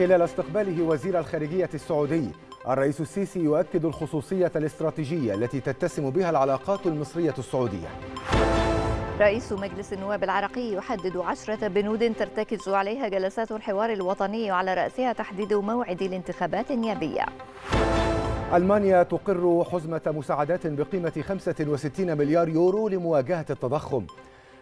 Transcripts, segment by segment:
خلال استقباله وزير الخارجية السعودي الرئيس السيسي يؤكد الخصوصية الاستراتيجية التي تتسم بها العلاقات المصرية السعودية رئيس مجلس النواب العراقي يحدد عشرة بنود ترتكز عليها جلسات الحوار الوطني وعلى رأسها تحديد موعد الانتخابات النيابية ألمانيا تقر حزمة مساعدات بقيمة 65 مليار يورو لمواجهة التضخم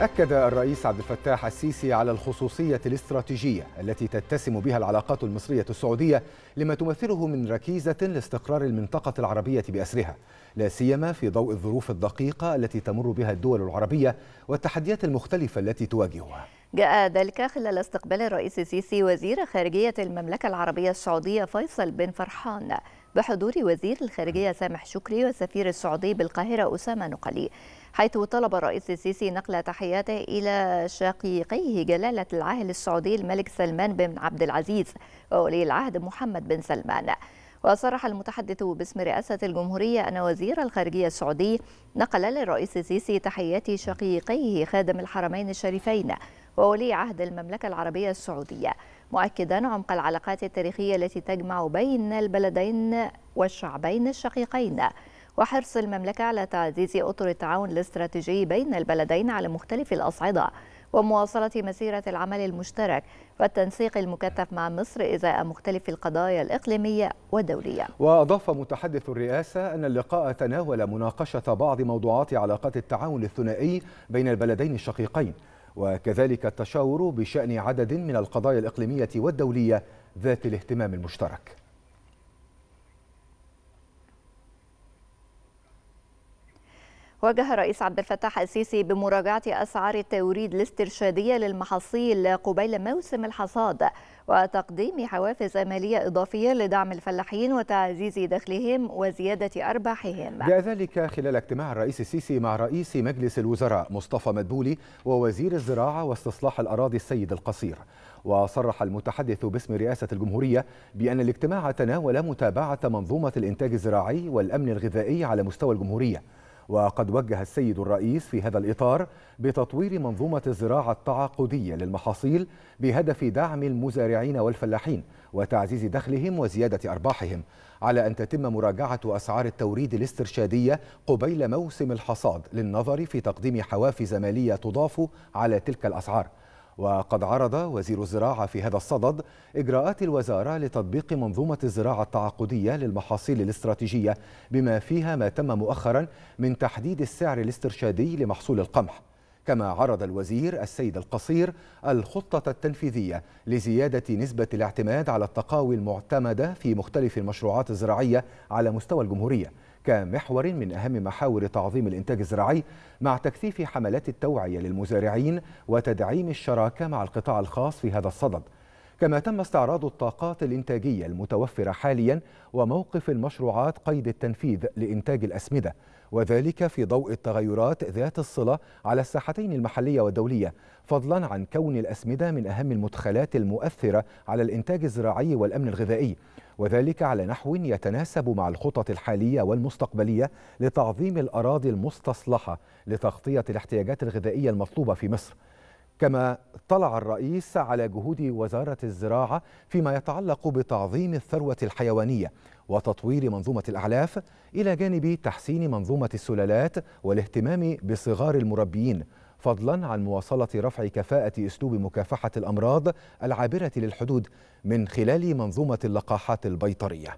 أكد الرئيس عبد الفتاح السيسي على الخصوصية الاستراتيجية التي تتسم بها العلاقات المصرية السعودية لما تمثله من ركيزة لاستقرار المنطقة العربية بأسرها، لا سيما في ضوء الظروف الدقيقة التي تمر بها الدول العربية والتحديات المختلفة التي تواجهها. جاء ذلك خلال استقبال الرئيس السيسي وزير خارجية المملكة العربية السعودية فيصل بن فرحان بحضور وزير الخارجية سامح شكري والسفير السعودي بالقاهرة أسامة نقلي حيث طلب الرئيس السيسي نقل تحياته إلى شقيقيه جلالة العاهل السعودي الملك سلمان بن عبد العزيز وولي العهد محمد بن سلمان وصرح المتحدث باسم رئاسة الجمهورية أن وزير الخارجية السعودي نقل للرئيس السيسي تحيات شقيقيه خادم الحرمين الشريفين وولي عهد المملكة العربية السعودية مؤكدا عمق العلاقات التاريخية التي تجمع بين البلدين والشعبين الشقيقين وحرص المملكة على تعزيز أطر التعاون الاستراتيجي بين البلدين على مختلف الأصعدة ومواصلة مسيرة العمل المشترك والتنسيق المكثف مع مصر إزاء مختلف القضايا الإقليمية والدولية وأضاف متحدث الرئاسة أن اللقاء تناول مناقشة بعض موضوعات علاقات التعاون الثنائي بين البلدين الشقيقين وكذلك التشاور بشأن عدد من القضايا الإقليمية والدولية ذات الاهتمام المشترك وجه الرئيس عبد الفتاح السيسي بمراجعة أسعار التوريد الاسترشادية للمحاصيل قبيل موسم الحصاد وتقديم حوافز مالية إضافية لدعم الفلاحين وتعزيز دخلهم وزيادة أرباحهم جاء ذلك خلال اجتماع الرئيس السيسي مع رئيس مجلس الوزراء مصطفى مدبولي ووزير الزراعة واستصلاح الأراضي السيد القصير وصرح المتحدث باسم رئاسة الجمهورية بأن الاجتماع تناول متابعة منظومة الإنتاج الزراعي والأمن الغذائي على مستوى الجمهورية وقد وجه السيد الرئيس في هذا الإطار بتطوير منظومة الزراعة التعاقدية للمحاصيل بهدف دعم المزارعين والفلاحين وتعزيز دخلهم وزيادة أرباحهم على أن تتم مراجعة أسعار التوريد الاسترشادية قبيل موسم الحصاد للنظر في تقديم حوافز مالية تضاف على تلك الأسعار وقد عرض وزير الزراعة في هذا الصدد إجراءات الوزارة لتطبيق منظومة الزراعة التعاقدية للمحاصيل الاستراتيجية بما فيها ما تم مؤخرا من تحديد السعر الاسترشادي لمحصول القمح كما عرض الوزير السيد القصير الخطة التنفيذية لزيادة نسبة الاعتماد على التقاوي المعتمدة في مختلف المشروعات الزراعية على مستوى الجمهورية كمحور من أهم محاور تعظيم الإنتاج الزراعي مع تكثيف حملات التوعية للمزارعين وتدعيم الشراكة مع القطاع الخاص في هذا الصدد كما تم استعراض الطاقات الإنتاجية المتوفرة حاليا وموقف المشروعات قيد التنفيذ لإنتاج الأسمدة وذلك في ضوء التغيرات ذات الصلة على الساحتين المحلية والدولية فضلا عن كون الأسمدة من أهم المدخلات المؤثرة على الإنتاج الزراعي والأمن الغذائي وذلك على نحو يتناسب مع الخطط الحالية والمستقبلية لتعظيم الأراضي المستصلحة لتغطية الاحتياجات الغذائية المطلوبة في مصر كما اطلع الرئيس على جهود وزارة الزراعة فيما يتعلق بتعظيم الثروة الحيوانية وتطوير منظومة الأعلاف إلى جانب تحسين منظومة السلالات والاهتمام بصغار المربيين فضلا عن مواصلة رفع كفاءة أسلوب مكافحة الأمراض العابرة للحدود من خلال منظومة اللقاحات البيطرية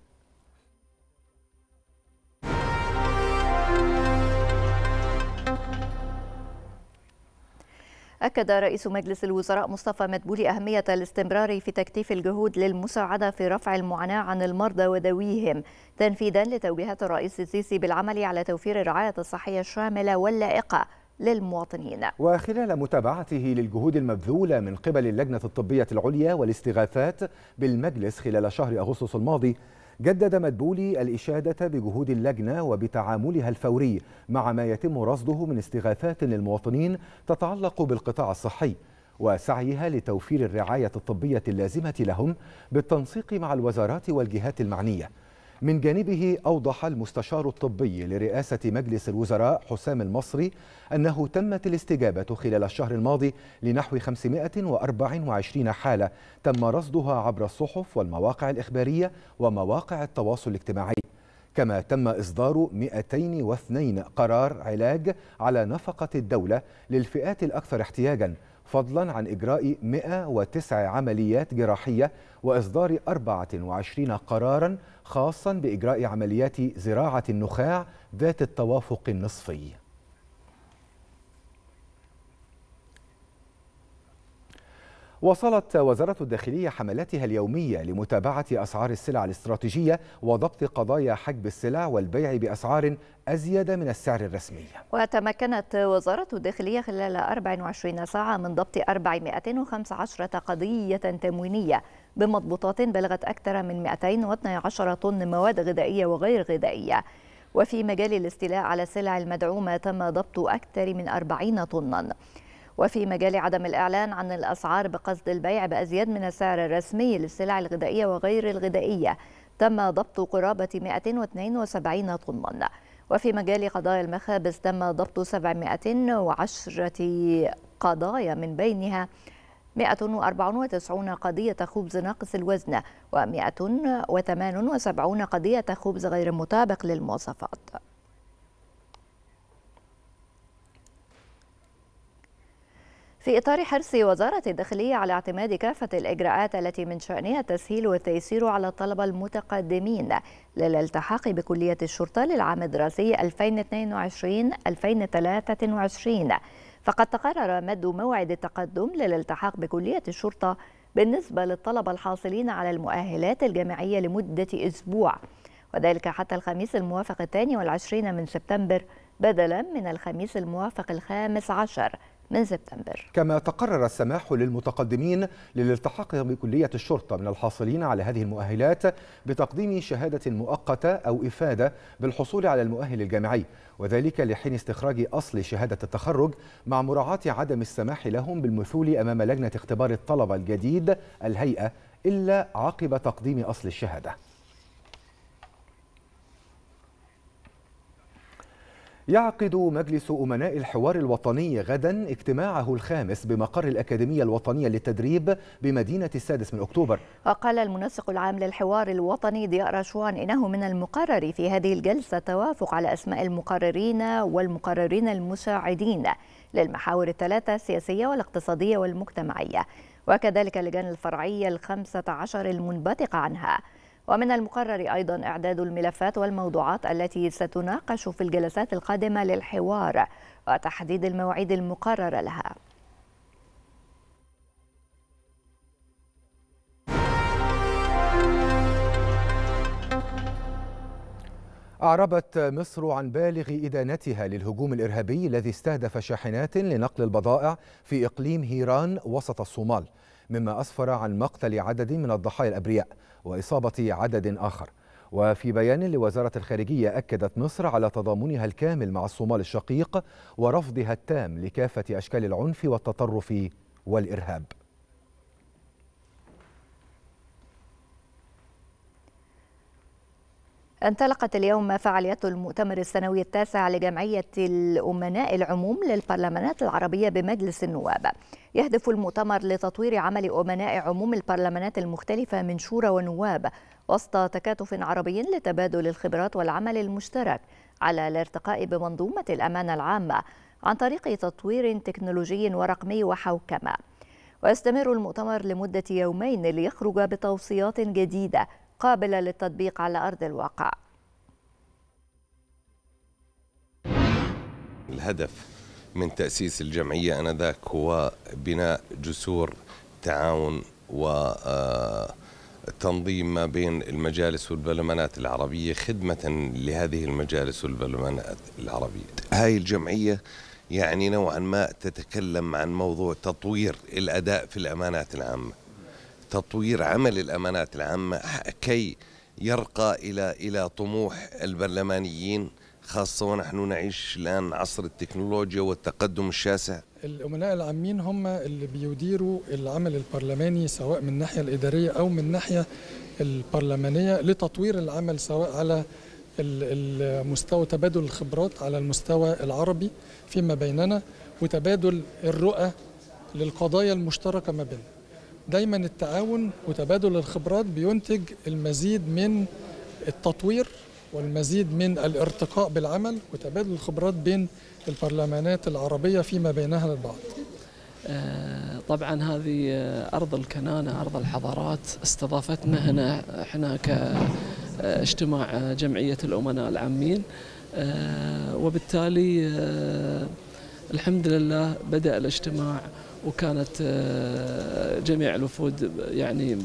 أكد رئيس مجلس الوزراء مصطفى مدبولي أهمية الاستمرار في تكثيف الجهود للمساعدة في رفع المعاناة عن المرضى وذويهم تنفيذا لتوجيهات الرئيس السيسي بالعمل على توفير الرعاية الصحية الشاملة واللائقة للمواطنين وخلال متابعته للجهود المبذولة من قبل اللجنة الطبية العليا والاستغاثات بالمجلس خلال شهر أغسطس الماضي جدد مدبولي الإشادة بجهود اللجنة وبتعاملها الفوري مع ما يتم رصده من استغاثات للمواطنين تتعلق بالقطاع الصحي وسعيها لتوفير الرعاية الطبية اللازمة لهم بالتنسيق مع الوزارات والجهات المعنية من جانبه أوضح المستشار الطبي لرئاسة مجلس الوزراء حسام المصري أنه تمت الاستجابة خلال الشهر الماضي لنحو 524 حالة تم رصدها عبر الصحف والمواقع الإخبارية ومواقع التواصل الاجتماعي كما تم إصدار 202 قرار علاج على نفقة الدولة للفئات الأكثر احتياجاً فضلا عن إجراء 109 عمليات جراحية وإصدار 24 قرارا خاصا بإجراء عمليات زراعة النخاع ذات التوافق النصفي وصلت وزارة الداخلية حملاتها اليومية لمتابعة أسعار السلع الاستراتيجية وضبط قضايا حجب السلع والبيع بأسعار أزيد من السعر الرسمي وتمكنت وزارة الداخلية خلال 24 ساعة من ضبط 415 قضية تموينية بمضبوطات بلغت أكثر من 212 طن مواد غذائية وغير غذائية وفي مجال الاستيلاء على السلع المدعومة تم ضبط أكثر من 40 طناً وفي مجال عدم الإعلان عن الأسعار بقصد البيع بأزيد من السعر الرسمي للسلع الغذائية وغير الغذائية تم ضبط قرابة 272 طنا وفي مجال قضايا المخابز تم ضبط 710 قضايا من بينها 194 قضية خبز ناقص الوزن و 178 قضية خبز غير مطابق للمواصفات في إطار حرص وزارة الداخلية على اعتماد كافة الإجراءات التي من شأنها التسهيل والتيسير على الطلبة المتقدمين للالتحاق بكلية الشرطة للعام الدراسي 2022-2023 فقد تقرر مد موعد التقدم للالتحاق بكلية الشرطة بالنسبة للطلبة الحاصلين على المؤهلات الجامعية لمدة أسبوع وذلك حتى الخميس الموافق الثاني والعشرين من سبتمبر بدلا من الخميس الموافق الخامس عشر من سبتمبر كما تقرر السماح للمتقدمين للالتحاق بكلية الشرطة من الحاصلين على هذه المؤهلات بتقديم شهادة مؤقتة أو إفادة بالحصول على المؤهل الجامعي وذلك لحين استخراج أصل شهادة التخرج مع مراعاة عدم السماح لهم بالمثول أمام لجنة اختبار الطلبة الجديد الهيئة إلا عقب تقديم أصل الشهادة يعقد مجلس أمناء الحوار الوطني غدا اجتماعه الخامس بمقر الأكاديمية الوطنية للتدريب بمدينة السادس من أكتوبر وقال المنسق العام للحوار الوطني ضياء رشوان إنه من المقرر في هذه الجلسة التوافق على أسماء المقررين والمقررين المساعدين للمحاور الثلاثة السياسية والاقتصادية والمجتمعية وكذلك اللجان الفرعية الخمسة عشر المنبثقة عنها ومن المقرر أيضا إعداد الملفات والموضوعات التي ستناقش في الجلسات القادمة للحوار وتحديد المواعيد المقررة لها أعربت مصر عن بالغ إدانتها للهجوم الإرهابي الذي استهدف شاحنات لنقل البضائع في إقليم هيران وسط الصومال مما أسفر عن مقتل عدد من الضحايا الأبرياء وإصابة عدد آخر وفي بيان لوزارة الخارجية أكدت مصر على تضامنها الكامل مع الصومال الشقيق ورفضها التام لكافة أشكال العنف والتطرف والإرهاب انطلقت اليوم فعاليات المؤتمر السنوي التاسع لجمعية الأمناء العموم للبرلمانات العربية بمجلس النواب يهدف المؤتمر لتطوير عمل أمناء عموم البرلمانات المختلفة من شورى ونواب وسط تكاتف عربي لتبادل الخبرات والعمل المشترك على الارتقاء بمنظومة الأمانة العامة عن طريق تطوير تكنولوجي ورقمي وحوكمة ويستمر المؤتمر لمدة يومين ليخرج بتوصيات جديدة قابلة للتطبيق على أرض الواقع الهدف من تأسيس الجمعية أنذاك هو بناء جسور تعاون و آه، تنظيم ما بين المجالس والبرلمانات العربية خدمة لهذه المجالس والبرلمانات العربية هاي الجمعية يعني نوعا ما تتكلم عن موضوع تطوير الأداء في الأمانات العامة تطوير عمل الأمانات العامة كي يرقى إلى إلى طموح البرلمانيين خاصة ونحن نعيش الآن عصر التكنولوجيا والتقدم الشاسع الأمناء العامين هم اللي بيديروا العمل البرلماني سواء من الناحية الإدارية أو من الناحية البرلمانية لتطوير العمل سواء على المستوى تبادل الخبرات على المستوى العربي فيما بيننا وتبادل الرؤى للقضايا المشتركة ما بيننا دايما التعاون وتبادل الخبرات بينتج المزيد من التطوير والمزيد من الارتقاء بالعمل وتبادل الخبرات بين البرلمانات العربية فيما بينها البعض آه، طبعا هذه آه، أرض الكنانة أرض الحضارات استضافتنا هنا احنا كاجتماع آه، جمعية الأمناء العامين وبالتالي الحمد لله بدأ الاجتماع وكانت آه، جميع الوفود يعني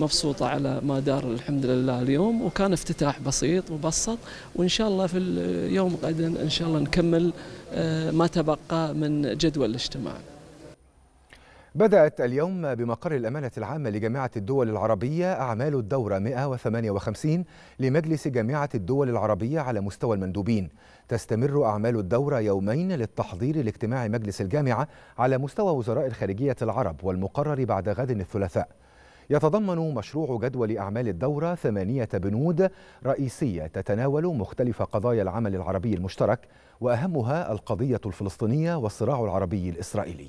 مبسوطة على ما دار الحمد لله اليوم وكان افتتاح بسيط مبسط وإن شاء الله في اليوم غدا إن شاء الله نكمل آه، ما تبقى من جدول الاجتماع بدأت اليوم بمقر الأمانة العامة لجامعة الدول العربية أعمال الدورة 158 لمجلس جامعة الدول العربية على مستوى المندوبين تستمر أعمال الدورة يومين للتحضير لاجتماع مجلس الجامعة على مستوى وزراء الخارجية العرب والمقرر بعد غد الثلاثاء يتضمن مشروع جدول أعمال الدورة ثمانية بنود رئيسية تتناول مختلف قضايا العمل العربي المشترك وأهمها القضية الفلسطينية والصراع العربي الإسرائيلي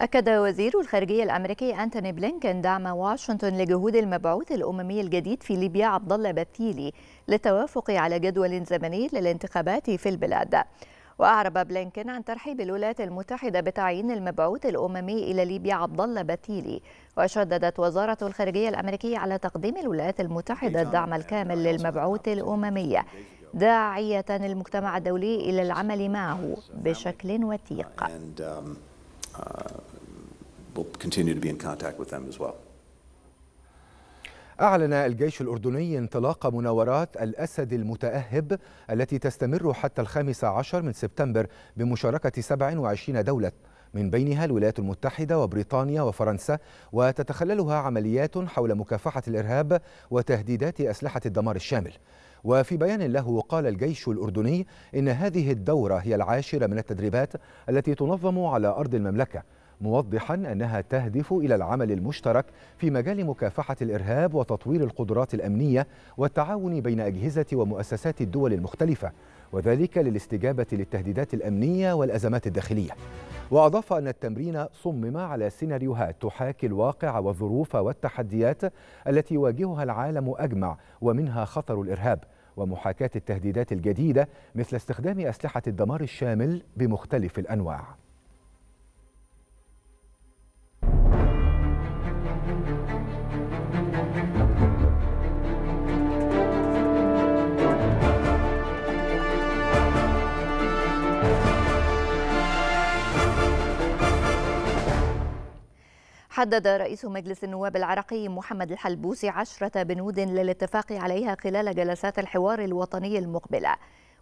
أكد وزير الخارجية الأمريكي أنتوني بلينكن دعم واشنطن لجهود المبعوث الأممي الجديد في ليبيا عبد الله بثيلي للتوافق على جدول زمني للانتخابات في البلاد. وأعرب بلينكن عن ترحيب الولايات المتحدة بتعيين المبعوث الأممي إلى ليبيا عبد الله بثيلي، وشددت وزارة الخارجية الأمريكية على تقديم الولايات المتحدة الدعم الكامل للمبعوث الأممي، داعية المجتمع الدولي إلى العمل معه بشكل وثيق. Um, Uh, we'll continue to be in contact with them as well. أعلن الجيش الأردني انطلاق مناورات الأسد المتأهب التي تستمر حتى الخامس عشر من سبتمبر بمشاركة 27 دولة من بينها الولايات المتحدة وبريطانيا وفرنسا وتتخللها عمليات حول مكافحة الإرهاب وتهديدات أسلحة الدمار الشامل وفي بيان له قال الجيش الأردني إن هذه الدورة هي العاشرة من التدريبات التي تنظم على أرض المملكة موضحا انها تهدف الى العمل المشترك في مجال مكافحه الارهاب وتطوير القدرات الامنيه والتعاون بين اجهزه ومؤسسات الدول المختلفه وذلك للاستجابة للتهديدات الأمنية والأزمات الداخلية وأضاف أن التمرين صمم على سيناريوهات تحاكي الواقع والظروف والتحديات التي يواجهها العالم أجمع ومنها خطر الإرهاب ومحاكاة التهديدات الجديدة مثل استخدام أسلحة الدمار الشامل بمختلف الأنواع حدد رئيس مجلس النواب العراقي محمد الحلبوسي عشرة بنود للاتفاق عليها خلال جلسات الحوار الوطني المقبلة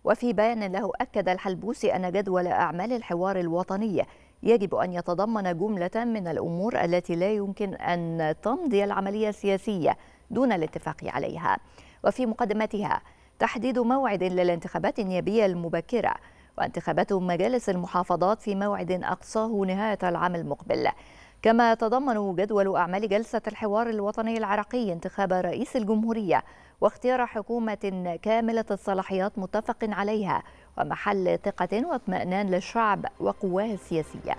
وفي بيان له أكد الحلبوسي أن جدول أعمال الحوار الوطني يجب أن يتضمن جملة من الأمور التي لا يمكن أن تمضي العملية السياسية دون الاتفاق عليها وفي مقدمتها تحديد موعد للانتخابات النيابية المبكرة وانتخابات مجالس المحافظات في موعد أقصاه نهاية العام المقبل كما يتضمن جدول أعمال جلسة الحوار الوطني العراقي انتخاب رئيس الجمهورية واختيار حكومة كاملة الصلاحيات متفق عليها ومحل ثقة واطمئنان للشعب وقواه السياسية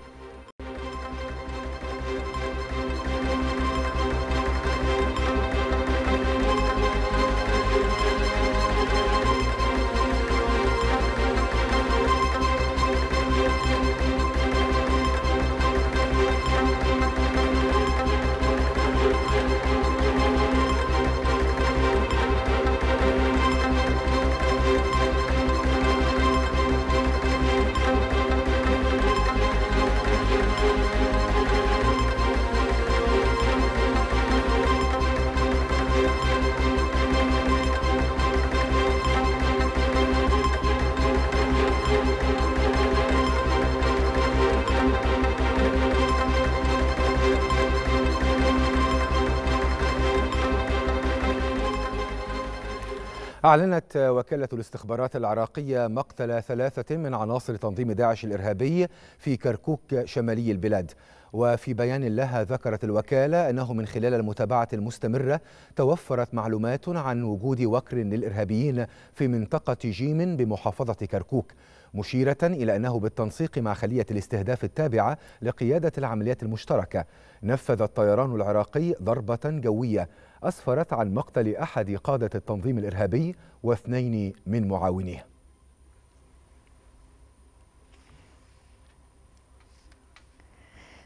أعلنت وكالة الاستخبارات العراقية مقتل ثلاثة من عناصر تنظيم داعش الإرهابي في كركوك شمالي البلاد وفي بيان لها ذكرت الوكالة أنه من خلال المتابعة المستمرة توفرت معلومات عن وجود وكر للإرهابيين في منطقة جيم بمحافظة كركوك مشيرة إلى أنه بالتنسيق مع خلية الاستهداف التابعة لقيادة العمليات المشتركة نفذ الطيران العراقي ضربة جوية أسفرت عن مقتل أحد قادة التنظيم الإرهابي واثنين من معاونيه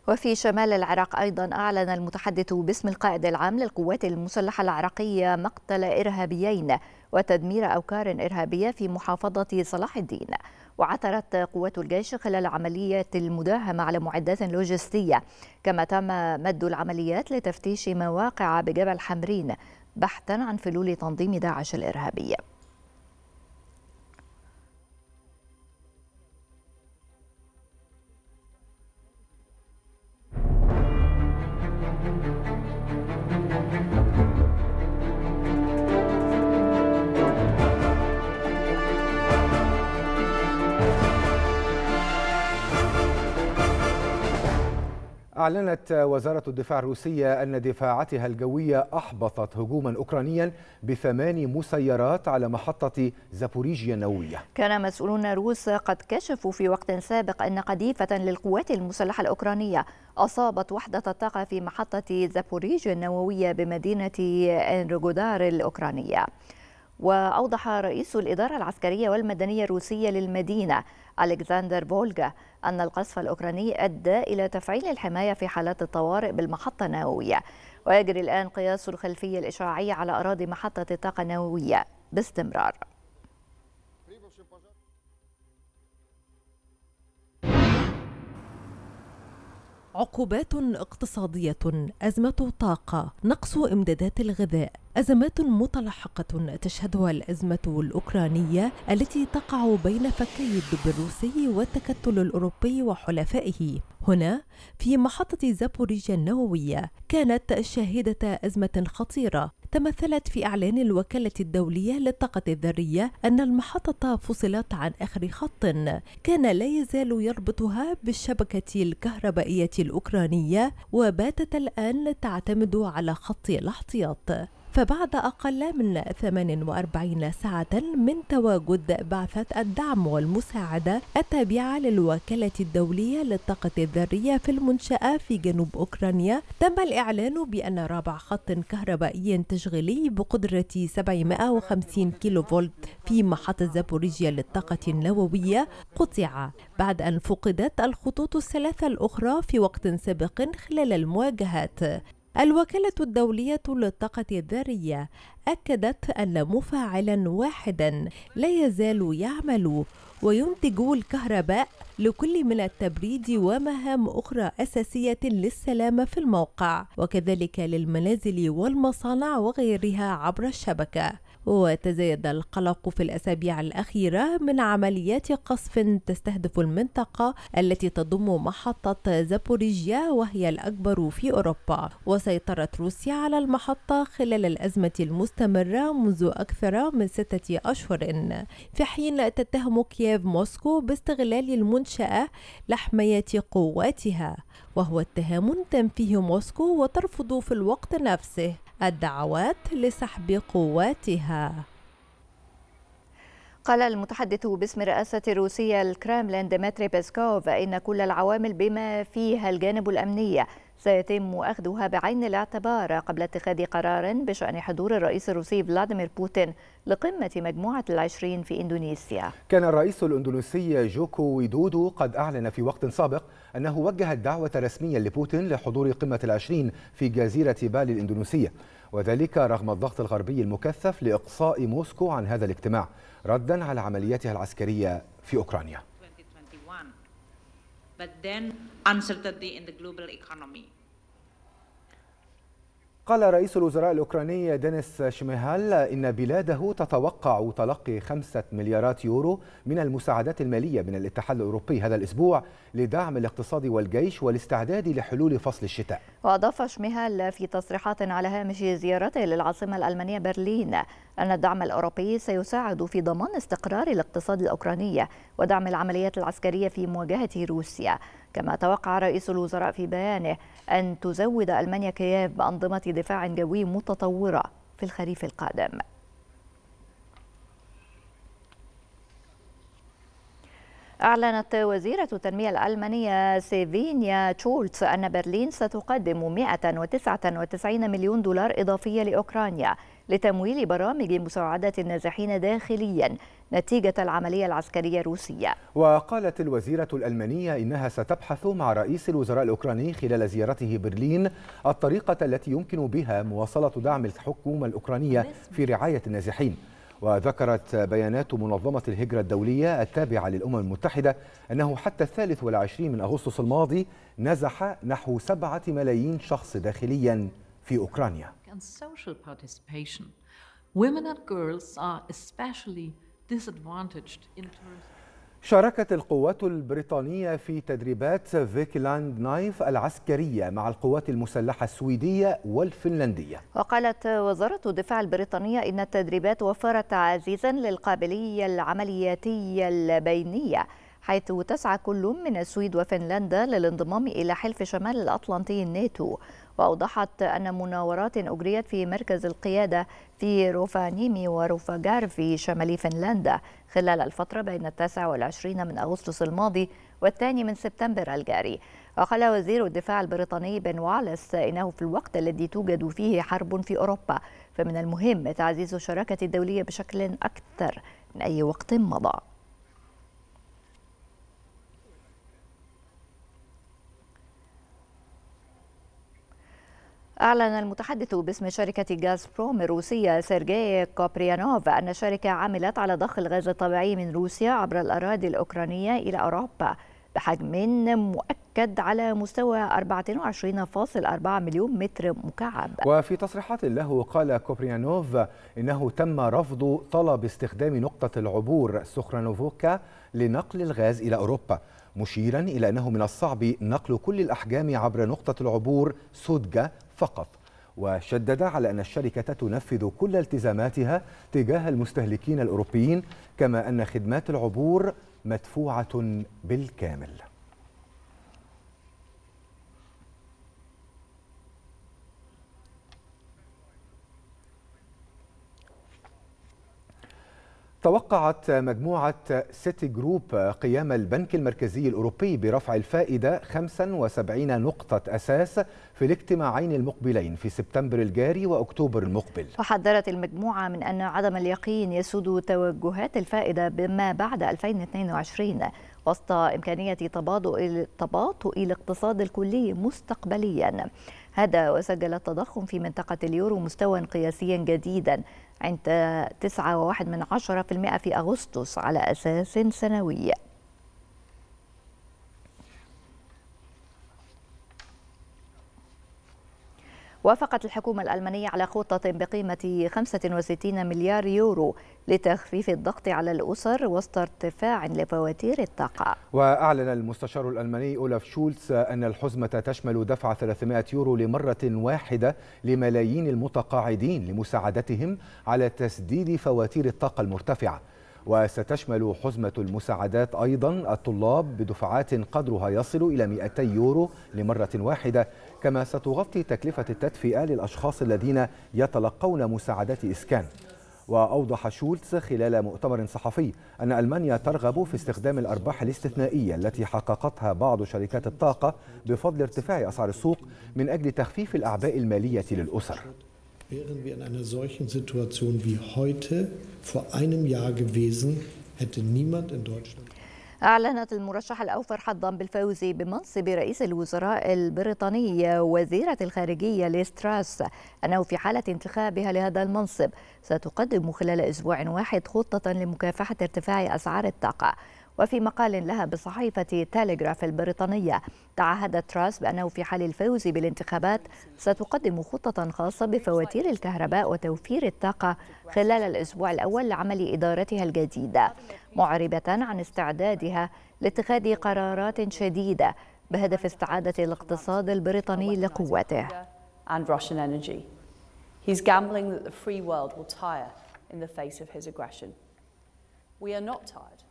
وفي شمال العراق أيضا أعلن المتحدث باسم القائد العام للقوات المسلحة العراقية مقتل إرهابيين وتدمير أوكار إرهابية في محافظة صلاح الدين وعثرت قوات الجيش خلال عملية المداهمة على معدات لوجستية كما تم مد العمليات لتفتيش مواقع بجبل حمرين بحثا عن فلول تنظيم داعش الإرهابي أعلنت وزارة الدفاع الروسية أن دفاعاتها الجوية أحبطت هجوما أوكرانيا بثمان مسيرات على محطة زابوريجيا النووية كان مسؤولون روس قد كشفوا في وقت سابق أن قذيفة للقوات المسلحة الأوكرانية أصابت وحدة الطاقة في محطة زابوريجيا النووية بمدينة إنروغودار الأوكرانية وأوضح رئيس الإدارة العسكرية والمدنية الروسية للمدينة ألكسندر بولجا أن القصف الأوكراني أدى إلى تفعيل الحماية في حالات الطوارئ بالمحطة النووية ويجري الآن قياس الخلفية الإشعاعية على أراضي محطة الطاقة النووية باستمرار عقوبات اقتصادية، أزمة طاقة، نقص إمدادات الغذاء، أزمات متلاحقة تشهدها الأزمة الأوكرانية التي تقع بين فكي الدب الروسي والتكتل الأوروبي وحلفائه هنا في محطة زابوريجيا النووية كانت شاهدة أزمة خطيرة تمثلت في إعلان الوكالة الدولية للطاقة الذرية أن المحطة فصلت عن آخر خط كان لا يزال يربطها بالشبكة الكهربائية الأوكرانية وباتت الآن تعتمد على خط الاحتياط فبعد أقل من 48 ساعة من تواجد بعثة الدعم والمساعدة التابعة للوكالة الدولية للطاقة الذرية في المنشأة في جنوب أوكرانيا تم الإعلان بأن رابع خط كهربائي تشغيلي بقدرة 750 كيلو فولت في محطة زابوريجيا للطاقة النووية قطع بعد أن فقدت الخطوط الثلاثة الأخرى في وقت سابق خلال المواجهات الوكالة الدولية للطاقة الذرية أكدت أن مفاعلا واحدا لا يزال يعمل وينتج الكهرباء لكل من التبريد ومهام أخرى أساسية للسلامة في الموقع وكذلك للمنازل والمصانع وغيرها عبر الشبكة وتزايد القلق في الأسابيع الأخيرة من عمليات قصف تستهدف المنطقة التي تضم محطة زابوريجيا وهي الأكبر في أوروبا وسيطرت روسيا على المحطة خلال الأزمة المستمرة منذ أكثر من ستة أشهر في حين تتهم كييف موسكو باستغلال المنشأة لحماية قواتها وهو اتهام تنفيه موسكو وترفض في الوقت نفسه الدعوات لسحب قواتها قال المتحدث باسم رئاسة روسيا الكرملين ديمتري بيسكوف إن كل العوامل بما فيها الجانب الأمني سيتم أخذها بعين الاعتبار قبل اتخاذ قرار بشأن حضور الرئيس الروسي فلاديمير بوتين لقمة مجموعة العشرين في إندونيسيا كان الرئيس الأندونيسي جوكو ويدودو قد أعلن في وقت سابق أنه وجه الدعوة رسميا لبوتين لحضور قمة العشرين في جزيرة بالي الإندونيسية وذلك رغم الضغط الغربي المكثف لإقصاء موسكو عن هذا الاجتماع ردا على عملياتها العسكرية في أوكرانيا but then uncertainty in the global economy. قال رئيس الوزراء الأوكراني دينيس شميهال إن بلاده تتوقع تلقي خمسة مليارات يورو من المساعدات المالية من الاتحاد الأوروبي هذا الأسبوع لدعم الاقتصاد والجيش والاستعداد لحلول فصل الشتاء وأضاف شميهال في تصريحات على هامش زيارته للعاصمة الألمانية برلين أن الدعم الأوروبي سيساعد في ضمان استقرار الاقتصاد الأوكراني ودعم العمليات العسكرية في مواجهة روسيا كما توقع رئيس الوزراء في بيانه أن تزود ألمانيا كييف بأنظمة دفاع جوي متطورة في الخريف القادم أعلنت وزيرة التنمية الألمانية سيفينيا تشولتس أن برلين ستقدم 199 مليون دولار إضافية لأوكرانيا لتمويل برامج مساعدة النازحين داخليا نتيجة العملية العسكرية الروسية وقالت الوزيرة الألمانية إنها ستبحث مع رئيس الوزراء الأوكراني خلال زيارته برلين الطريقة التي يمكن بها مواصلة دعم الحكومة الأوكرانية في رعاية النازحين وذكرت بيانات منظمة الهجرة الدولية التابعة للأمم المتحدة أنه حتى الثالث والعشرين من أغسطس الماضي نزح نحو سبعة ملايين شخص داخليا في أوكرانيا شاركت القوات البريطانية في تدريبات فيكلاند نايف العسكرية مع القوات المسلحة السويدية والفنلندية وقالت وزارة الدفاع البريطانية إن التدريبات وفرت تعزيزا للقابلية العملياتية البينية حيث تسعى كل من السويد وفنلندا للانضمام إلى حلف شمال الأطلنطي الناتو وأوضحت أن مناورات أجريت في مركز القيادة في روفانيمي وروفاجار في شمال فنلندا خلال الفترة بين التاسع والعشرين من أغسطس الماضي والثاني من سبتمبر الجاري وقال وزير الدفاع البريطاني بن والس إنه في الوقت الذي توجد فيه حرب في أوروبا فمن المهم تعزيز الشراكة الدولية بشكل أكثر من أي وقت مضى أعلن المتحدث باسم شركة غاز بروم الروسية سيرجي كوبريانوف أن الشركة عملت على ضخ الغاز الطبيعي من روسيا عبر الأراضي الأوكرانية إلى أوروبا بحجم مؤكد على مستوى 24.4 مليون متر مكعب وفي تصريحات له قال كوبريانوف إنه تم رفض طلب استخدام نقطة العبور سخرانوفوكا لنقل الغاز إلى أوروبا مشيرا إلى أنه من الصعب نقل كل الأحجام عبر نقطة العبور سودجا فقط وشدد على أن الشركة تنفذ كل التزاماتها تجاه المستهلكين الأوروبيين كما أن خدمات العبور مدفوعة بالكامل توقعت مجموعة سيتي جروب قيام البنك المركزي الأوروبي برفع الفائدة 75 نقطة أساس في الاجتماعين المقبلين في سبتمبر الجاري وأكتوبر المقبل وحذرت المجموعة من أن عدم اليقين يسود توجهات الفائدة بما بعد 2022 وسط إمكانية تباطؤ تباطؤ الاقتصاد الكلي مستقبليا هذا وسجل التضخم في منطقة اليورو مستوى قياسيا جديدا عند 9.1% في أغسطس على أساس سنوي وافقت الحكومة الألمانية على خطة بقيمة 65 مليار يورو لتخفيف الضغط على الأسر وسط ارتفاع لفواتير الطاقة وأعلن المستشار الألماني أولاف شولتس أن الحزمة تشمل دفع 300 يورو لمرة واحدة لملايين المتقاعدين لمساعدتهم على تسديد فواتير الطاقة المرتفعة وستشمل حزمة المساعدات أيضا الطلاب بدفعات قدرها يصل إلى 200 يورو لمرة واحدة كما ستغطي تكلفة التدفئة للأشخاص الذين يتلقون مساعدات إسكان وأوضح شولتز خلال مؤتمر صحفي أن ألمانيا ترغب في استخدام الأرباح الاستثنائية التي حققتها بعض شركات الطاقة بفضل ارتفاع أسعار السوق من أجل تخفيف الأعباء المالية للأسر Wären wir in einer solchen Situation wie heute vor einem Jahr gewesen, hätte niemand in Deutschland. أعلنت المرشحة الأوفر حظا بالفوز بمنصب رئيس الوزراء البريطاني وزيرة الخارجية ليستراس أنه في حالة انتخابها لهذا المنصب ستقدم خلال أسبوع واحد خطة لمكافحة ارتفاع أسعار الطاقة وفي مقال لها بصحيفة تاليغراف البريطانية تعهد تراس بأنه في حال الفوز بالانتخابات ستقدم خطة خاصة بفواتير الكهرباء وتوفير الطاقة خلال الأسبوع الأول لعمل إدارتها الجديدة معربة عن استعدادها لاتخاذ قرارات شديدة بهدف استعادة الاقتصاد البريطاني لقوته We are not tired.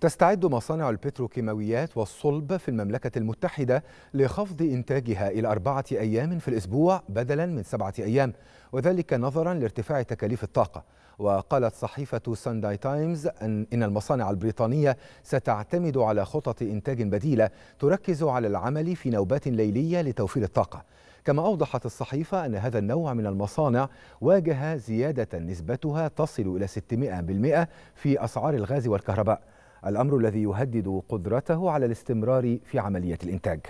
تستعد مصانع البتروكيماويات والصلب في المملكة المتحدة لخفض إنتاجها إلى أربعة أيام في الأسبوع بدلا من سبعة أيام وذلك نظرا لارتفاع تكاليف الطاقة وقالت صحيفة سانداي تايمز أن إن المصانع البريطانية ستعتمد على خطط إنتاج بديلة تركز على العمل في نوبات ليلية لتوفير الطاقة كما أوضحت الصحيفة أن هذا النوع من المصانع واجه زيادة نسبتها تصل إلى 600% في أسعار الغاز والكهرباء الأمر الذي يهدد قدرته على الاستمرار في عملية الإنتاج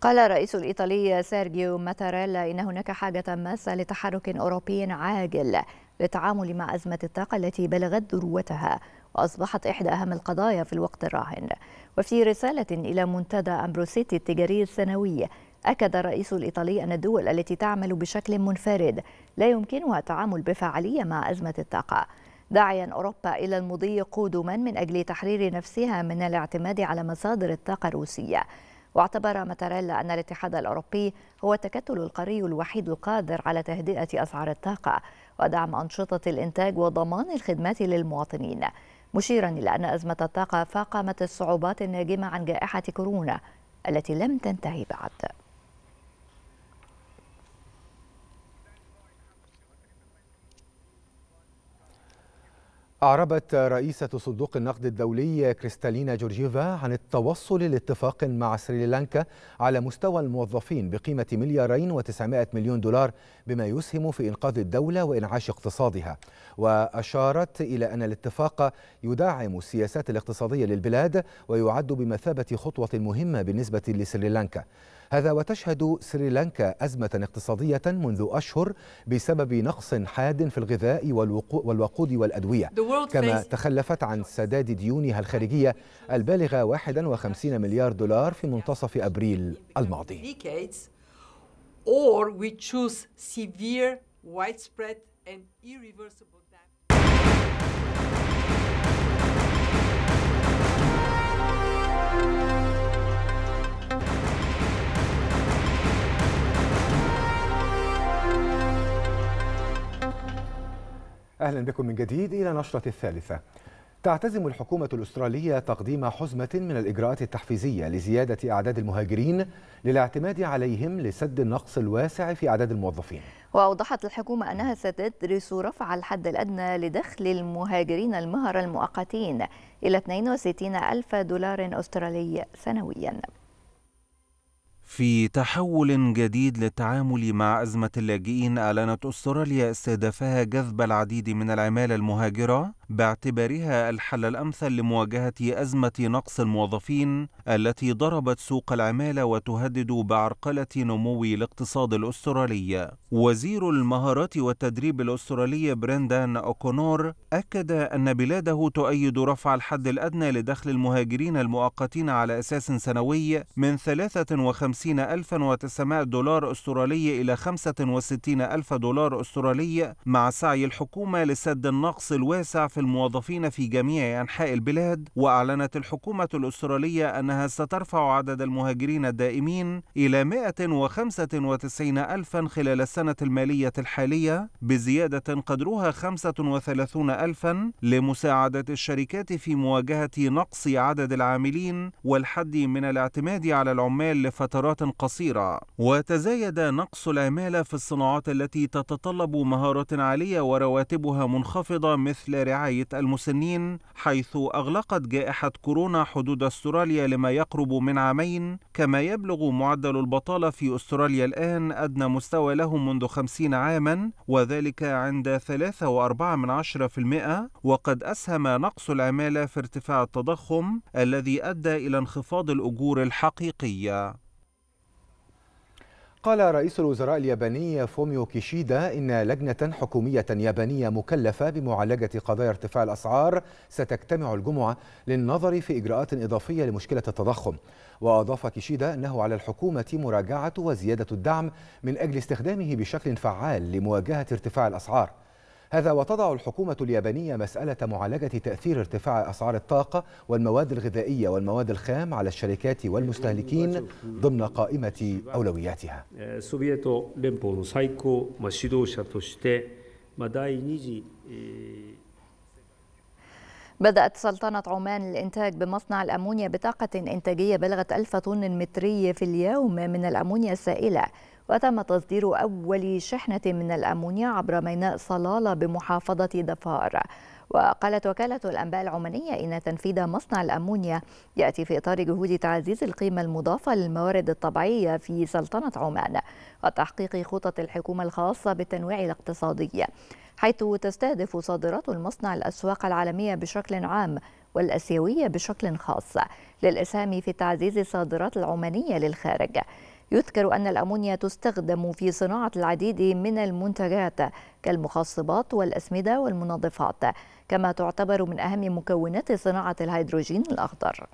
قال الرئيس الإيطالي سيرجيو ماتاريلا إن هناك حاجة ماسة لتحرك أوروبي عاجل للتعامل مع أزمة الطاقة التي بلغت ذروتها وأصبحت إحدى أهم القضايا في الوقت الراهن وفي رسالة إلى منتدى أمبروسيتي التجاري السنوي أكد الرئيس الإيطالي أن الدول التي تعمل بشكل منفرد لا يمكنها التعامل بفعالية مع أزمة الطاقة داعيا أوروبا إلى المضي قدما من أجل تحرير نفسها من الاعتماد على مصادر الطاقة الروسية واعتبر ماتاريلا أن الاتحاد الأوروبي هو التكتل القاري الوحيد القادر على تهدئة أسعار الطاقة ودعم أنشطة الإنتاج وضمان الخدمات للمواطنين مشيرا إلى أن أزمة الطاقة فاقمت الصعوبات الناجمة عن جائحة كورونا التي لم تنتهي بعد أعربت رئيسة صندوق النقد الدولي كريستالينا جورجيفا عن التوصل لاتفاق مع سريلانكا على مستوى الموظفين بقيمة مليارين و900 مليون دولار بما يسهم في إنقاذ الدولة وإنعاش اقتصادها وأشارت إلى أن الاتفاق يدعم السياسات الاقتصادية للبلاد ويعد بمثابة خطوة مهمة بالنسبة لسريلانكا هذا وتشهد سريلانكا أزمة اقتصادية منذ أشهر بسبب نقص حاد في الغذاء والوقود والأدوية كما تخلفت عن سداد ديونها الخارجية البالغة 51 مليار دولار في منتصف أبريل الماضي thank you أهلا بكم من جديد إلى نشرة الثالثة تعتزم الحكومة الأسترالية تقديم حزمة من الإجراءات التحفيزية لزيادة أعداد المهاجرين للاعتماد عليهم لسد النقص الواسع في أعداد الموظفين وأوضحت الحكومة أنها ستدرس رفع الحد الأدنى لدخل المهاجرين المهر المؤقتين إلى 62 ألف دولار أسترالي سنوياً في تحول جديد للتعامل مع أزمة اللاجئين أعلنت أستراليا استهدافها جذب العديد من العمالة المهاجرة باعتبارها الحل الامثل لمواجهه ازمه نقص الموظفين التي ضربت سوق العماله وتهدد بعرقله نمو الاقتصاد الاسترالي. وزير المهارات والتدريب الاسترالي بريندان اوكونور اكد ان بلاده تؤيد رفع الحد الادنى لدخل المهاجرين المؤقتين على اساس سنوي من 53900 دولار استرالي الى 65000 دولار استرالي مع سعي الحكومه لسد النقص الواسع ضعف الموظفين في جميع أنحاء البلاد وأعلنت الحكومة الأسترالية أنها سترفع عدد المهاجرين الدائمين إلى 195 ألفا خلال السنة المالية الحالية بزيادة قدرها 35 ألفا لمساعدة الشركات في مواجهة نقص عدد العاملين والحد من الاعتماد على العمال لفترات قصيرة وتزايد نقص العمالة في الصناعات التي تتطلب مهارات عالية ورواتبها منخفضة مثل رعاية رعاية المسنين حيث أغلقت جائحة كورونا حدود أستراليا لما يقرب من عامين كما يبلغ معدل البطالة في أستراليا الآن أدنى مستوى له منذ خمسين عاما وذلك عند ثلاثة وأربعة من عشرة في المئة وقد أسهم نقص العمالة في ارتفاع التضخم الذي أدى إلى انخفاض الأجور الحقيقية قال رئيس الوزراء الياباني فوميو كيشيدا إن لجنة حكومية يابانية مكلفة بمعالجة قضايا ارتفاع الأسعار ستجتمع الجمعة للنظر في إجراءات إضافية لمشكلة التضخم وأضاف كيشيدا أنه على الحكومة مراجعة وزيادة الدعم من أجل استخدامه بشكل فعال لمواجهة ارتفاع الأسعار هذا وتضع الحكومة اليابانية مسألة معالجة تأثير ارتفاع أسعار الطاقة والمواد الغذائية والمواد الخام على الشركات والمستهلكين ضمن قائمة أولوياتها إيه. بدأت سلطنة عمان الإنتاج بمصنع الأمونيا بطاقة إنتاجية بلغت ألف طن متري في اليوم من الأمونيا السائلة وتم تصدير أول شحنة من الأمونيا عبر ميناء صلالة بمحافظة دفار وقالت وكالة الأنباء العمانية إن تنفيذ مصنع الأمونيا يأتي في إطار جهود تعزيز القيمة المضافة للموارد الطبيعية في سلطنة عمان وتحقيق خطط الحكومة الخاصة بالتنويع الاقتصادي حيث تستهدف صادرات المصنع الأسواق العالمية بشكل عام والأسيوية بشكل خاص للإسهام في تعزيز الصادرات العمانية للخارج يذكر أن الأمونيا تستخدم في صناعة العديد من المنتجات كالمخصبات والأسمدة والمنظفات كما تعتبر من أهم مكونات صناعة الهيدروجين الأخضر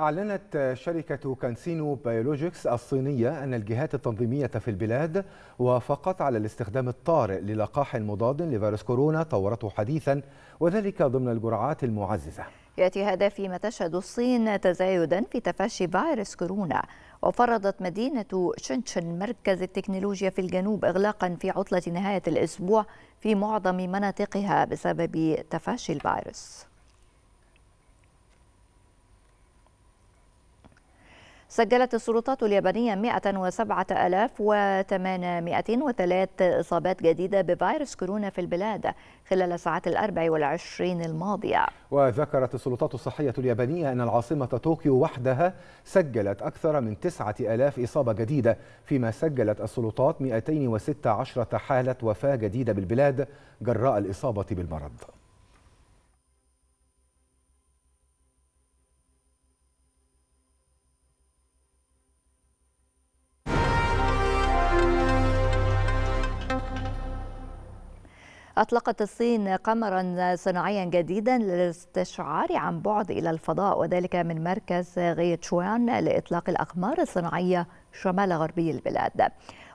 أعلنت شركة كانسينو بايولوجيكس الصينية أن الجهات التنظيمية في البلاد وافقت على الاستخدام الطارئ للقاح مضاد لفيروس كورونا طورته حديثا وذلك ضمن الجرعات المعززة يأتي هذا فيما تشهد الصين تزايدا في تفشي فيروس كورونا وفرضت مدينة شنشن مركز التكنولوجيا في الجنوب إغلاقا في عطلة نهاية الأسبوع في معظم مناطقها بسبب تفشي الفيروس سجلت السلطات اليابانية 107803 إصابات جديدة بفيروس كورونا في البلاد خلال الساعات الأربع والعشرين الماضية وذكرت السلطات الصحية اليابانية أن العاصمة طوكيو وحدها سجلت أكثر من 9000 إصابة جديدة فيما سجلت السلطات 216 حالة وفاة جديدة بالبلاد جراء الإصابة بالمرض أطلقت الصين قمرا صناعيا جديدا للاستشعار عن بعد إلى الفضاء وذلك من مركز غيتشوان لإطلاق الأقمار الصناعية شمال غربي البلاد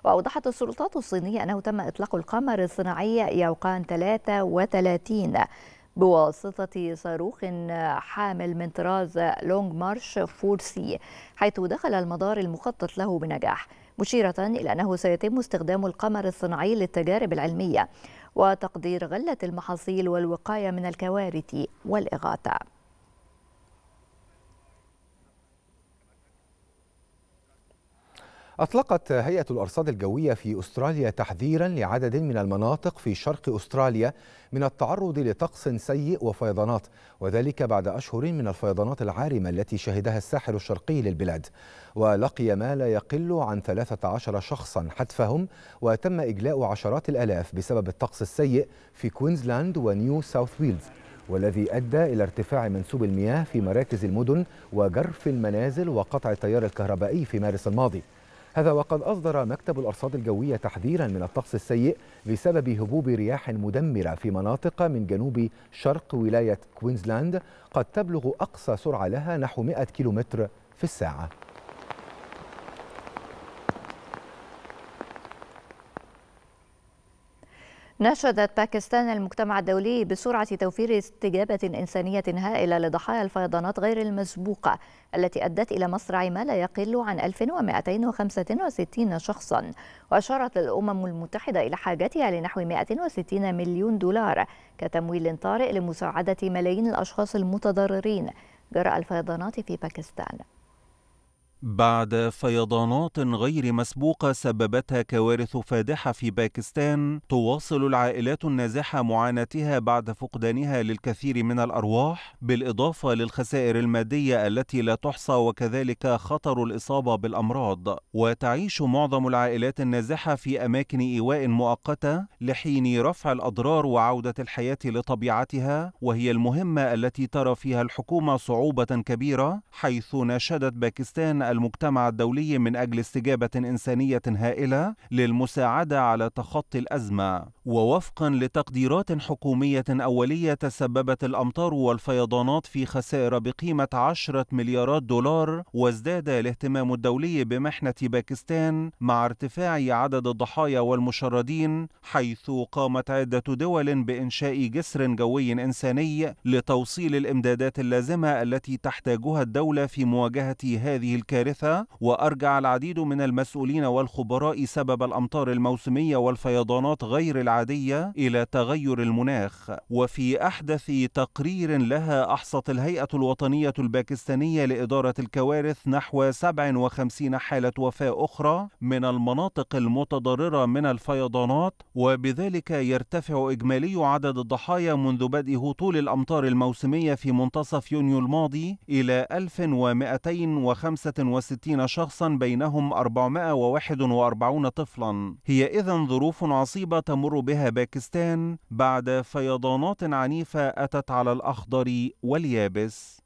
وأوضحت السلطات الصينية أنه تم إطلاق القمر الصناعي يوقان 33 بواسطة صاروخ حامل من طراز لونج مارش 4 سي حيث دخل المدار المخطط له بنجاح مشيرة إلى أنه سيتم استخدام القمر الصناعي للتجارب العلمية وتقدير غلة المحاصيل والوقاية من الكوارث والإغاثة أطلقت هيئة الأرصاد الجوية في أستراليا تحذيرا لعدد من المناطق في شرق أستراليا من التعرض لطقس سيء وفيضانات وذلك بعد أشهر من الفيضانات العارمة التي شهدها الساحل الشرقي للبلاد ولقي ما لا يقل عن 13 شخصا حتفهم وتم إجلاء عشرات الألاف بسبب الطقس السيء في كوينزلاند ونيو ساوث ويلز والذي أدى إلى ارتفاع منسوب المياه في مراكز المدن وجرف المنازل وقطع التيار الكهربائي في مارس الماضي هذا وقد أصدر مكتب الأرصاد الجوية تحذيرا من الطقس السيء بسبب هبوب رياح مدمرة في مناطق من جنوب شرق ولاية كوينزلاند قد تبلغ أقصى سرعة لها نحو 100 كيلومتر في الساعة ناشدت باكستان المجتمع الدولي بسرعة توفير استجابة إنسانية هائلة لضحايا الفيضانات غير المسبوقة التي أدت إلى مصرع ما لا يقل عن 1265 شخصا وأشارت الأمم المتحدة إلى حاجتها لنحو 160 مليون دولار كتمويل طارئ لمساعدة ملايين الأشخاص المتضررين جراء الفيضانات في باكستان بعد فيضانات غير مسبوقة سببتها كوارث فادحة في باكستان تواصل العائلات النازحة معاناتها بعد فقدانها للكثير من الأرواح بالإضافة للخسائر المادية التي لا تحصى وكذلك خطر الإصابة بالأمراض وتعيش معظم العائلات النازحة في أماكن إيواء مؤقتة لحين رفع الأضرار وعودة الحياة لطبيعتها وهي المهمة التي ترى فيها الحكومة صعوبة كبيرة حيث ناشدت باكستان المجتمع الدولي من أجل استجابة إنسانية هائلة للمساعدة على تخطي الأزمة ووفقا لتقديرات حكومية أولية تسببت الأمطار والفيضانات في خسائر بقيمة 10 مليارات دولار وازداد الاهتمام الدولي بمحنة باكستان مع ارتفاع عدد الضحايا والمشردين حيث قامت عدة دول بإنشاء جسر جوي إنساني لتوصيل الإمدادات اللازمة التي تحتاجها الدولة في مواجهة هذه الكارثة الكارثة وأرجع العديد من المسؤولين والخبراء سبب الأمطار الموسمية والفيضانات غير العادية إلى تغير المناخ وفي أحدث تقرير لها أحصت الهيئة الوطنية الباكستانية لإدارة الكوارث نحو 57 حالة وفاة أخرى من المناطق المتضررة من الفيضانات وبذلك يرتفع إجمالي عدد الضحايا منذ بدء هطول الأمطار الموسمية في منتصف يونيو الماضي إلى 1200 وستين شخصا بينهم 441 طفلا هي إذا ظروف عصيبة تمر بها باكستان بعد فيضانات عنيفة أتت على الأخضر واليابس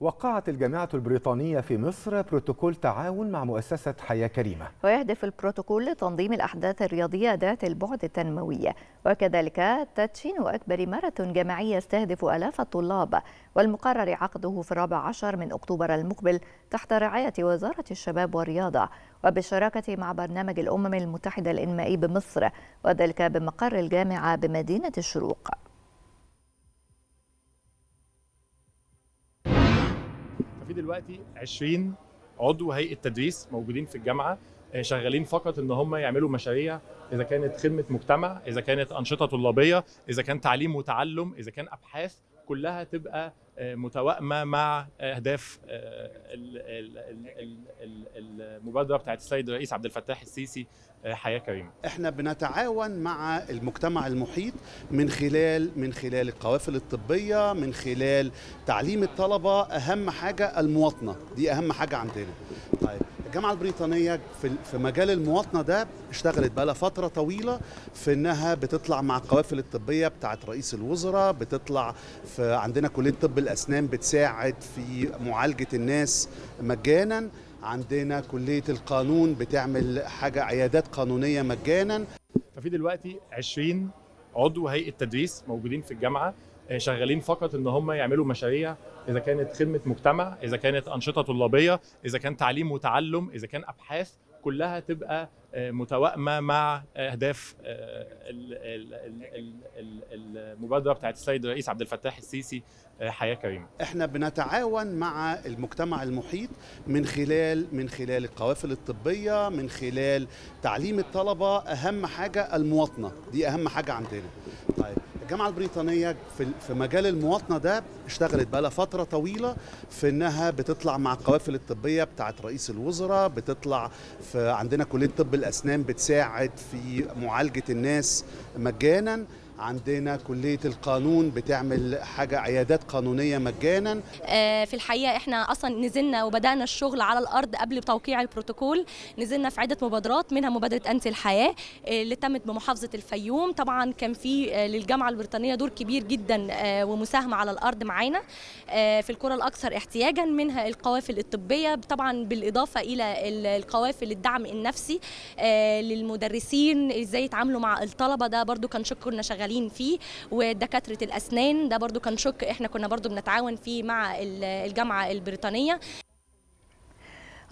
وقعت الجامعة البريطانية في مصر بروتوكول تعاون مع مؤسسة حياة كريمة ويهدف البروتوكول لتنظيم الأحداث الرياضية ذات البعد التنموي وكذلك تدشين أكبر ماراثون جامعي يستهدف ألاف الطلاب والمقرر عقده في الرابع عشر من أكتوبر المقبل تحت رعاية وزارة الشباب والرياضة وبالشراكة مع برنامج الأمم المتحدة الإنمائي بمصر وذلك بمقر الجامعة بمدينة الشروق دلوقتي 20 عضو هيئه تدريس موجودين في الجامعه آه، شغالين فقط ان هم يعملوا مشاريع اذا كانت خدمه مجتمع اذا كانت انشطه طلابيه اذا كان تعليم وتعلم اذا كان ابحاث كلها تبقى متوائمه مع آه، اهداف آه، المبادره بتاعت السيد الرئيس عبد الفتاح السيسي آه، حياه كريمه. احنا بنتعاون مع المجتمع المحيط من خلال من خلال القوافل الطبيه، من خلال تعليم الطلبه، اهم حاجه المواطنه، دي اهم حاجه عندنا. طيب الجامعه البريطانيه في في مجال المواطنه ده اشتغلت بقى لها فتره طويله في انها بتطلع مع القوافل الطبيه بتاعه رئيس الوزراء بتطلع في عندنا كليه طب الاسنان بتساعد في معالجه الناس مجانا عندنا كليه القانون بتعمل حاجه عيادات قانونيه مجانا ففي دلوقتي 20 عضو هيئه تدريس موجودين في الجامعه آه، شغالين فقط ان هم يعملوا مشاريع اذا كانت خدمه مجتمع اذا كانت انشطه طلابيه اذا كان تعليم وتعلم اذا كان ابحاث كلها تبقى آه، متوائمه مع آه، اهداف آه، المبادره بتاعت السيد الرئيس عبد الفتاح السيسي حياه كريمه. احنا بنتعاون مع المجتمع المحيط من خلال من خلال القوافل الطبيه، من خلال تعليم الطلبه، اهم حاجه المواطنه، دي اهم حاجه عندنا. طيب الجامعه البريطانيه في في مجال المواطنه ده اشتغلت بقى فتره طويله في انها بتطلع مع القوافل الطبيه بتاعت رئيس الوزراء بتطلع في عندنا كليه طب الاسنان بتساعد في معالجه الناس مجانا عندنا كليه القانون بتعمل حاجه عيادات قانونيه مجانا آه، في الحقيقه احنا اصلا نزلنا وبدانا الشغل على الارض قبل توقيع البروتوكول نزلنا في عده مبادرات منها مبادره انت الحياه آه، اللي تمت بمحافظه الفيوم طبعا كان في آه، للجامعه البريطانيه دور كبير جدا ومساهمه على الارض معانا في القرى الاكثر احتياجا منها القوافل الطبيه طبعا بالاضافه الى القوافل الدعم النفسي للمدرسين ازاي يتعاملوا مع الطلبه ده برضو كان شكرنا شغال شغالين فيه ودكاتره الاسنان ده برضو كان شق احنا كنا برضو بنتعاون فيه مع الجامعه البريطانيه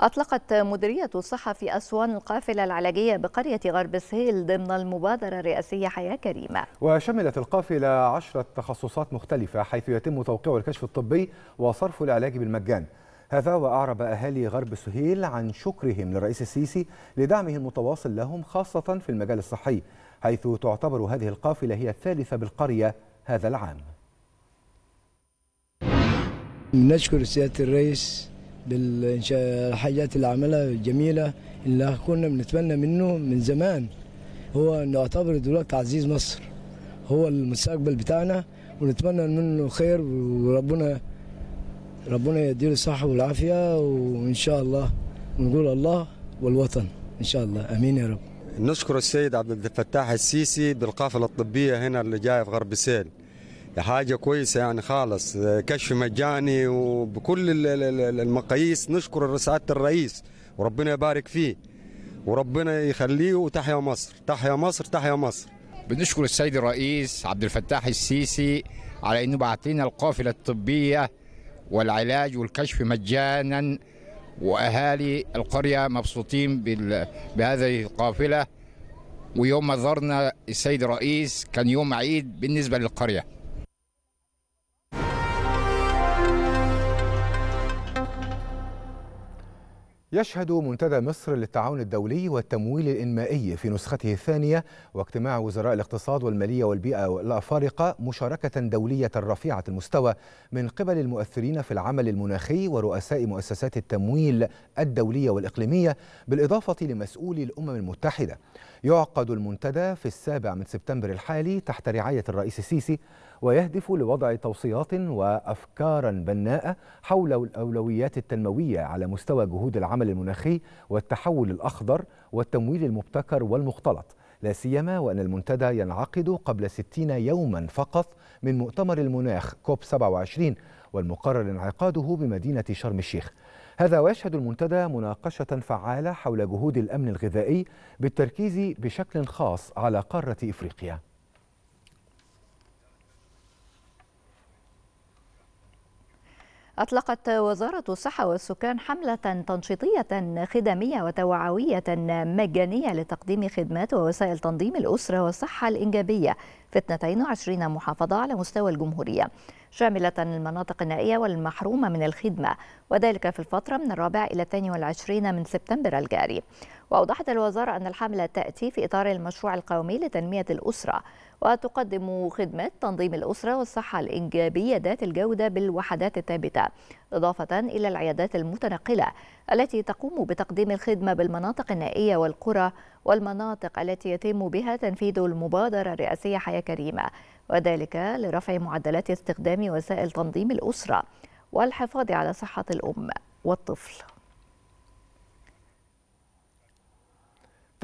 أطلقت مديرية الصحة في أسوان القافلة العلاجية بقرية غرب سهيل ضمن المبادرة الرئاسية حياة كريمة وشملت القافلة عشرة تخصصات مختلفة حيث يتم توقيع الكشف الطبي وصرف العلاج بالمجان هذا وأعرب أهالي غرب سهيل عن شكرهم للرئيس السيسي لدعمه المتواصل لهم خاصة في المجال الصحي حيث تعتبر هذه القافلة هي الثالثة بالقرية هذا العام نشكر سيادة الرئيس بالحاجات اللي عملها جميلة اللي كنا بنتمنى منه من زمان هو نعتبر دلوقتي عزيز مصر هو المستقبل بتاعنا ونتمنى منه خير وربنا ربنا يديله الصحة والعافية وإن شاء الله ونقول الله والوطن إن شاء الله أمين يا رب نشكر السيد عبد الفتاح السيسي بالقافله الطبيه هنا اللي جايه في غرب سيل حاجة كويسة يعني خالص كشف مجاني وبكل المقاييس نشكر سعادة الرئيس وربنا يبارك فيه وربنا يخليه وتحيا مصر تحيا مصر تحيا مصر بنشكر السيد الرئيس عبد الفتاح السيسي على انه بعت لنا القافله الطبيه والعلاج والكشف مجانا واهالي القريه مبسوطين بهذه القافله ويوم ما زرنا السيد الرئيس كان يوم عيد بالنسبه للقريه يشهد منتدى مصر للتعاون الدولي والتمويل الإنمائي في نسخته الثانية واجتماع وزراء الاقتصاد والمالية والبيئة الأفارقة مشاركة دولية رفيعة المستوى من قبل المؤثرين في العمل المناخي ورؤساء مؤسسات التمويل الدولية والإقليمية بالإضافة لمسؤولي الأمم المتحدة يعقد المنتدى في السابع من سبتمبر الحالي تحت رعاية الرئيس السيسي ويهدف لوضع توصيات وأفكارا بناءة حول الأولويات التنموية على مستوى جهود العمل المناخي والتحول الأخضر والتمويل المبتكر والمختلط لا سيما وأن المنتدى ينعقد قبل 60 يوما فقط من مؤتمر المناخ كوب 27 والمقرر انعقاده بمدينة شرم الشيخ هذا ويشهد المنتدى مناقشة فعالة حول جهود الأمن الغذائي بالتركيز بشكل خاص على قارة إفريقيا أطلقت وزارة الصحة والسكان حملة تنشيطية خدمية وتوعوية مجانية لتقديم خدمات ووسائل تنظيم الأسرة والصحة الإنجابية في 22 محافظة على مستوى الجمهورية شاملة المناطق النائية والمحرومة من الخدمة وذلك في الفترة من الرابع إلى 22 من سبتمبر الجاري وأوضحت الوزارة أن الحملة تأتي في إطار المشروع القومي لتنمية الأسرة وتقدم خدمة تنظيم الأسرة والصحة الإنجابية ذات الجودة بالوحدات الثابتة إضافة إلى العيادات المتنقلة التي تقوم بتقديم الخدمة بالمناطق النائية والقرى والمناطق التي يتم بها تنفيذ المبادرة الرئاسية حياة كريمة وذلك لرفع معدلات استخدام وسائل تنظيم الأسرة والحفاظ على صحة الأم والطفل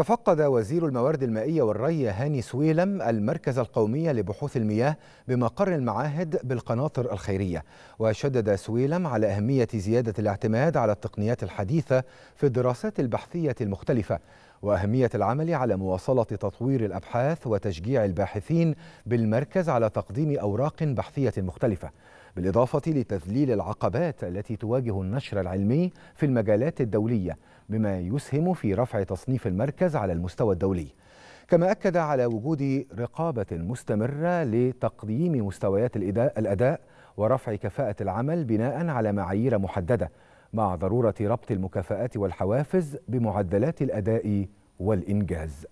تفقد وزير الموارد المائية والري هاني سويلم المركز القومي لبحوث المياه بمقر المعاهد بالقناطر الخيرية وشدد سويلم على أهمية زيادة الاعتماد على التقنيات الحديثة في الدراسات البحثية المختلفة وأهمية العمل على مواصلة تطوير الأبحاث وتشجيع الباحثين بالمركز على تقديم أوراق بحثية مختلفة بالإضافة لتذليل العقبات التي تواجه النشر العلمي في المجالات الدولية بما يسهم في رفع تصنيف المركز على المستوى الدولي كما أكد على وجود رقابة مستمرة لتقييم مستويات الأداء ورفع كفاءة العمل بناء على معايير محددة مع ضرورة ربط المكافآت والحوافز بمعدلات الأداء والإنجاز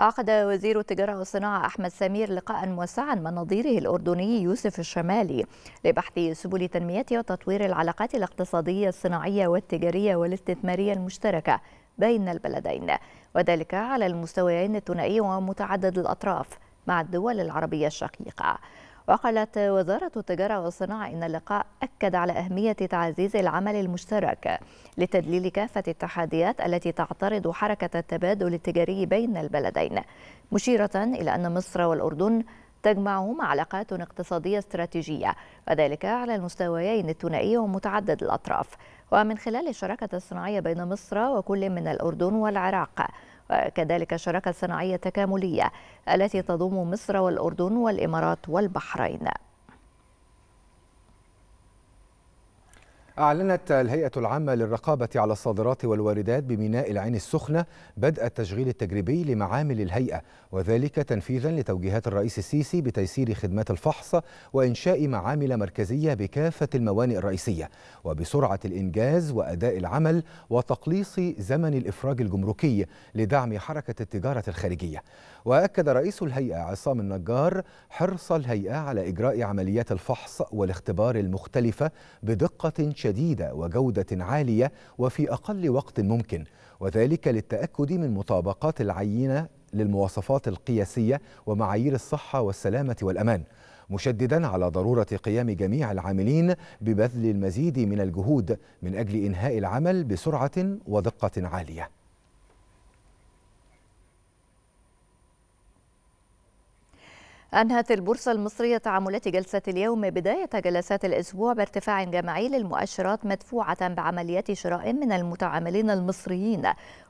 عقد وزير التجارة والصناعة أحمد سمير لقاء موسعا مع نظيره الأردني يوسف الشمالي لبحث سبل تنمية وتطوير العلاقات الاقتصادية الصناعية والتجارية والاستثمارية المشتركة بين البلدين وذلك على المستويين الثنائي ومتعدد الأطراف مع الدول العربية الشقيقة وقالت وزارة التجارة والصناعة إن اللقاء أكد على أهمية تعزيز العمل المشترك لتدليل كافة التحديات التي تعترض حركة التبادل التجاري بين البلدين مشيرة إلى أن مصر والأردن تجمعهما علاقات اقتصادية استراتيجية وذلك على المستويين الثنائي ومتعدد الأطراف ومن خلال الشراكة الصناعية بين مصر وكل من الأردن والعراق وكذلك الشراكة الصناعية التكاملية التي تضم مصر والأردن والإمارات والبحرين أعلنت الهيئة العامة للرقابة على الصادرات والواردات بميناء العين السخنة بدء التشغيل التجريبي لمعامل الهيئة وذلك تنفيذا لتوجيهات الرئيس السيسي بتيسير خدمات الفحص وإنشاء معامل مركزية بكافة الموانئ الرئيسية وبسرعة الإنجاز وأداء العمل وتقليص زمن الإفراج الجمركي لدعم حركة التجارة الخارجية وأكد رئيس الهيئة عصام النجار حرص الهيئة على إجراء عمليات الفحص والاختبار المختلفة بدقة شديدة شديدة وجودة عالية وفي أقل وقت ممكن وذلك للتأكد من مطابقات العينة للمواصفات القياسية ومعايير الصحة والسلامة والأمان مشددا على ضرورة قيام جميع العاملين ببذل المزيد من الجهود من أجل إنهاء العمل بسرعة ودقة عالية أنهت البورصة المصرية تعاملات جلسة اليوم بداية جلسات الأسبوع بارتفاع جماعي للمؤشرات مدفوعة بعمليات شراء من المتعاملين المصريين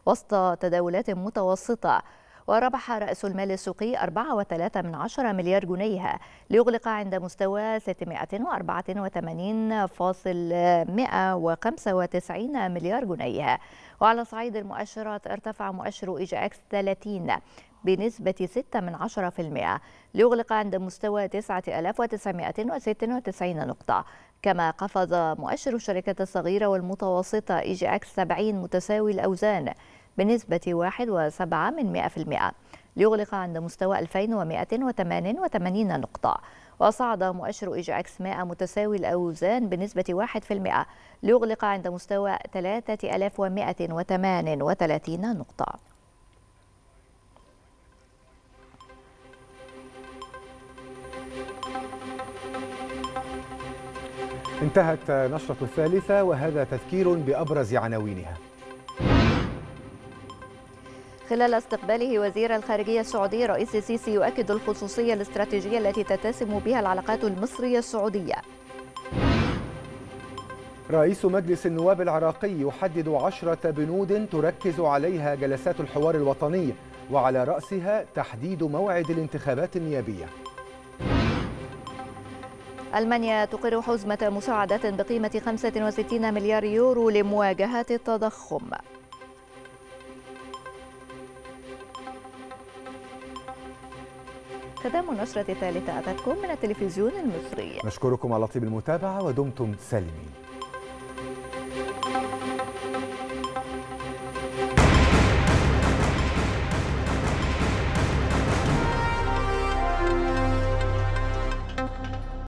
وسط تداولات متوسطة وربح رأس المال السوقي 4.3 من عشرة مليار جنيه ليغلق عند مستوى 684.195 مليار جنيه وعلى صعيد المؤشرات ارتفع مؤشر إيجاكس 30 بنسبة 6 من ليغلق عند مستوى 9996 نقطة كما قفز مؤشر الشركات الصغيرة والمتوسطة إي جي إكس 70 متساوي الأوزان بنسبة 1.7 من 100% ليغلق عند مستوى 2188 نقطة وصعد مؤشر إي جي إكس 100 متساوي الأوزان بنسبة 1% ليغلق عند مستوى 3138 نقطة انتهت نشرة الثالثة وهذا تذكير بأبرز عناوينها خلال استقباله وزير الخارجية السعودي رئيس السيسي يؤكد الخصوصية الاستراتيجية التي تتسم بها العلاقات المصرية السعودية رئيس مجلس النواب العراقي يحدد عشرة بنود تركز عليها جلسات الحوار الوطني وعلى رأسها تحديد موعد الانتخابات النيابية ألمانيا تقر حزمة مساعدات بقيمة 65 مليار يورو لمواجهة التضخم ختام النشرة الثالثة أتتكم من التلفزيون المصري نشكركم على طيب المتابعة ودمتم سالمين